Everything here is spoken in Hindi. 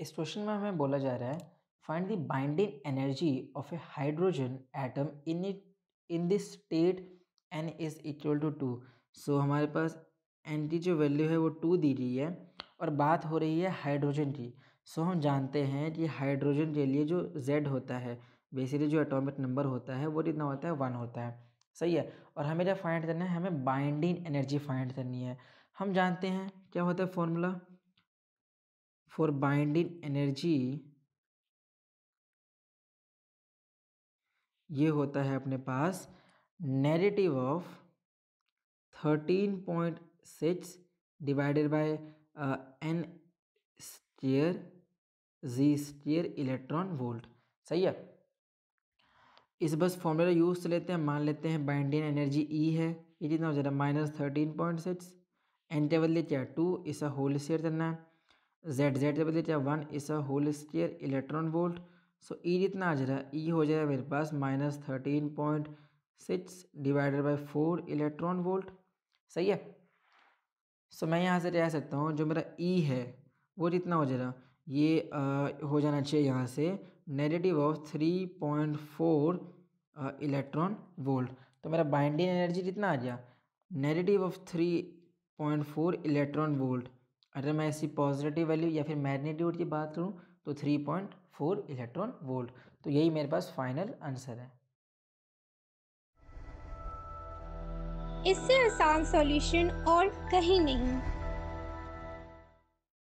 इस क्वेश्चन में हमें बोला जा रहा है find the binding energy of a hydrogen atom in it in this state n is equal to two so हमारे पास एन की जो वैल्यू है वो टू दी गई है और बात हो रही है हाइड्रोजन की सो हम जानते हैं कि हाइड्रोजन के लिए जो जेड होता है बेसिकली जो एटॉमिक नंबर होता है वो कितना होता है वन होता है सही है और हमें जब फाइंड करना है हमें बाइंडिंग एनर्जी फाइंड करनी है हम जानते हैं क्या होता है फॉर्मूला for binding energy ये होता है अपने पास negative of thirteen point six divided by n square z square electron volt सही है इस बस फॉर्मूला यूज से लेते हैं मान लेते हैं बाइंडिंग एनर्जी ई है ये कितना हो जाएगा minus thirteen point six n table लेते हैं टू इसे होल स्टेयर करना है जेड जेड जब बदले क्या one is whole square electron volt so E जितना आ जा रहा है ई e हो जाएगा मेरे पास minus thirteen point six divided by four electron volt सही है सो so, मैं यहाँ से कह सकता हूँ जो मेरा ई e है वो जितना हो जाएगा ये आ, हो जाना चाहिए यहाँ से negative of three point four electron volt तो मेरा बाइंडिंग एनर्जी जितना आ गया negative of three point four electron volt अगर मैं ऐसी पॉजिटिव वैल्यू या फिर मैग्नीट्यूड की बात करूँ तो three point four electron volt तो यही मेरे पास फाइनल आंसर है इससे आसान सॉल्यूशन और कहीं नहीं